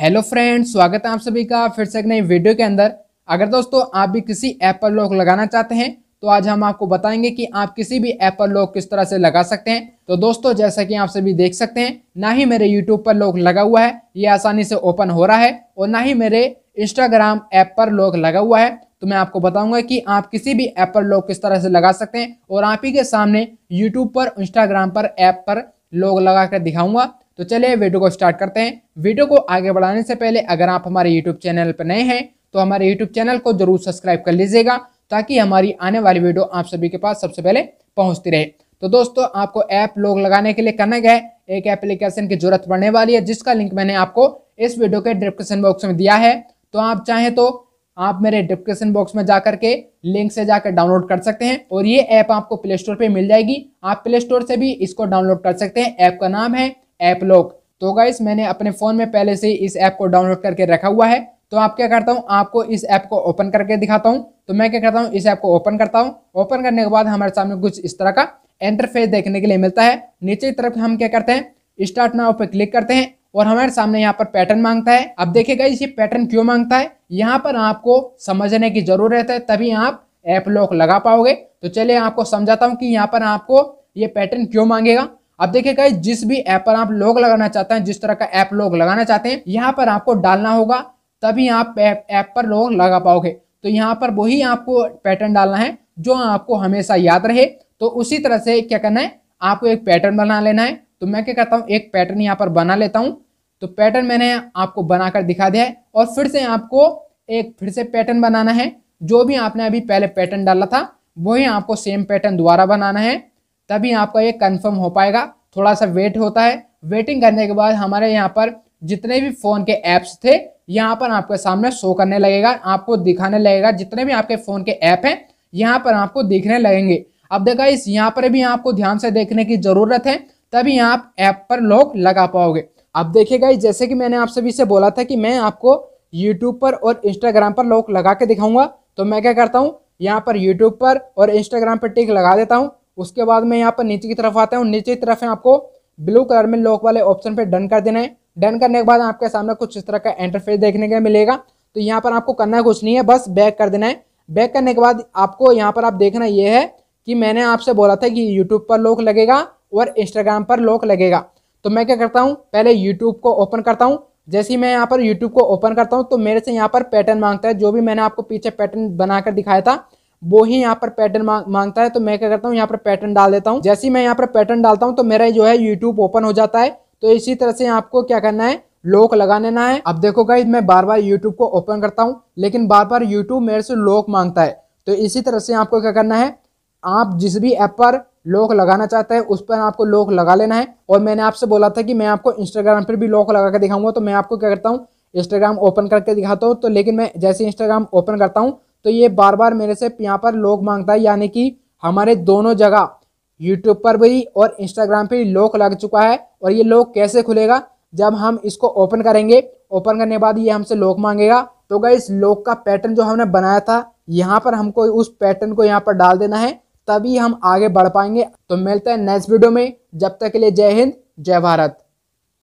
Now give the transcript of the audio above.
hello friends स्वागत है आप सभी का फिर से एक नई वीडियो के अंदर अगर दोस्तों आप भी किसी ऐप पर लॉक लगाना चाहते हैं तो आज हम आपको बताएंगे कि आप किसी भी ऐप पर लॉक किस तरह से लगा सकते हैं तो दोस्तों जैसा कि आप सभी देख सकते हैं ना ही मेरे यूट्यूब पर लॉक लगा हुआ है ये आसानी से ओपन हो रहा है और ना ही मेरे इंस्टाग्राम ऐप पर लॉक लगा हुआ है तो मैं आपको बताऊंगा कि आप किसी भी ऐप पर लॉक किस तरह से लगा सकते हैं और आप ही के सामने यूट्यूब पर इंस्टाग्राम पर ऐप पर लॉक लगा कर दिखाऊंगा तो चलिए वीडियो को स्टार्ट करते हैं वीडियो को आगे बढ़ाने से पहले अगर आप हमारे यूट्यूब चैनल पर नए हैं तो हमारे यूट्यूब चैनल को जरूर सब्सक्राइब कर लीजिएगा ताकि हमारी आने वाली वीडियो आप सभी के पास सबसे पहले पहुंचती रहे तो दोस्तों आपको ऐप लोग लगाने के लिए करना है एक एप्लीकेशन की जरूरत पड़ने वाली है जिसका लिंक मैंने आपको इस वीडियो के डिस्क्रिप्शन बॉक्स में दिया है तो आप चाहें तो आप मेरे डिस्क्रिप्शन बॉक्स में जाकर के लिंक से जाकर डाउनलोड कर सकते हैं और ये ऐप आपको प्ले स्टोर पर मिल जाएगी आप प्ले स्टोर से भी इसको डाउनलोड कर सकते हैं ऐप का नाम है ऐप लॉक तो गाइस मैंने अपने फ़ोन में पहले से इस ऐप को डाउनलोड करके रखा हुआ है तो आप क्या करता हूँ आपको इस ऐप को ओपन करके दिखाता हूँ तो मैं क्या करता हूँ इस ऐप को ओपन करता हूँ ओपन करने के बाद हमारे सामने कुछ इस तरह का इंटरफेस देखने के लिए मिलता है नीचे की तरफ हम क्या करते हैं स्टार्ट नाउ पर क्लिक करते हैं और हमारे सामने यहाँ पर पैटर्न मांगता है अब देखिएगा ये पैटर्न क्यों मांगता है यहाँ पर आपको समझने की जरूरत है तभी आप ऐप लॉक लगा पाओगे तो चलिए आपको समझाता हूँ कि यहाँ पर आपको ये पैटर्न क्यों मांगेगा अब देखिए गाइस जिस भी ऐप पर आप लोग लगाना चाहते हैं जिस तरह का ऐप लोग लगाना चाहते हैं यहाँ पर आपको डालना होगा तभी आप ऐप पर लोग लगा पाओगे तो यहाँ पर वही आपको पैटर्न डालना है जो आपको हमेशा याद रहे तो उसी तरह से क्या करना है आपको एक पैटर्न बना लेना है तो मैं क्या करता हूँ एक पैटर्न यहाँ पर बना लेता हूँ तो पैटर्न मैंने आपको बनाकर दिखा दिया है और फिर से आपको एक फिर से पैटर्न बनाना है जो भी आपने अभी पहले पैटर्न डाला था वही आपको सेम पैटर्न दोबारा बनाना है तभी आपका ये कंफर्म हो पाएगा थोड़ा सा वेट होता है वेटिंग करने के बाद हमारे यहाँ पर जितने भी फ़ोन के ऐप्स थे यहाँ पर आपके सामने शो करने लगेगा आपको दिखाने लगेगा जितने भी आपके फ़ोन के ऐप हैं यहाँ पर आपको दिखने लगेंगे अब देखा इस यहाँ पर भी आपको ध्यान से देखने की ज़रूरत है तभी आप ऐप पर लॉक लगा पाओगे अब देखिएगा जैसे कि मैंने आप सभी से बोला था कि मैं आपको यूट्यूब पर और इंस्टाग्राम पर लॉक लगा के दिखाऊंगा तो मैं क्या करता हूँ यहाँ पर यूट्यूब पर और इंस्टाग्राम पर टिक लगा देता हूँ उसके बाद में यहाँ पर नीचे की तरफ आता हूँ नीचे की तरफ है आपको ब्लू कलर में लॉक वाले ऑप्शन पर डन कर देना है डन करने के बाद आपके सामने कुछ इस तरह का इंटरफेस देखने का मिलेगा तो यहाँ पर आपको करना कुछ नहीं है बस बैक कर देना है बैक करने के बाद आपको यहाँ पर आप देखना ये है कि मैंने आपसे बोला था कि यूट्यूब पर लॉक लगेगा और इंस्टाग्राम पर लॉक लगेगा तो मैं क्या करता हूँ पहले यूट्यूब को ओपन करता हूँ जैसे ही मैं यहाँ पर यूट्यूब को ओपन करता हूँ तो मेरे से यहाँ पर पैटर्न मांगता है जो भी मैंने आपको पीछे पैटर्न बनाकर दिखाया था वो ही यहाँ पर पैटर्न मांग, मांगता है तो मैं क्या करता हूँ यहाँ पर पैटर्न डाल देता हूँ जैसे मैं यहाँ पर पैटर्न डालता हूँ तो मेरा जो है यूट्यूब ओपन हो जाता है तो इसी तरह से आपको क्या करना है लॉक लगा लेना है अब देखो गाइज मैं बार बार यूट्यूब को ओपन करता हूँ लेकिन बार बार यूट्यूब मेरे से लॉक मांगता है तो इसी तरह से आपको क्या करना है आप जिस भी ऐप पर लॉक लगाना चाहते हैं उस पर आपको लॉक लगा लेना है और मैंने आपसे बोला था कि मैं आपको इंस्टाग्राम पर भी लॉक लगा कर दिखाऊंगा तो मैं आपको क्या करता हूँ इंस्टाग्राम ओपन करके दिखाता हूँ तो लेकिन मैं जैसे इंस्टाग्राम ओपन करता हूँ तो ये बार बार मेरे से यहाँ पर लोग मांगता है यानी कि हमारे दोनों जगह यूट्यूब पर भी और इंस्टाग्राम पर भी लॉक लग चुका है और ये लॉक कैसे खुलेगा जब हम इसको ओपन करेंगे ओपन करने के बाद ये हमसे लॉक मांगेगा तो गई इस लॉक का पैटर्न जो हमने बनाया था यहाँ पर हमको उस पैटर्न को यहाँ पर डाल देना है तभी हम आगे बढ़ पाएंगे तो मिलते हैं नेक्स्ट वीडियो में जब तक के लिए जय हिंद जय भारत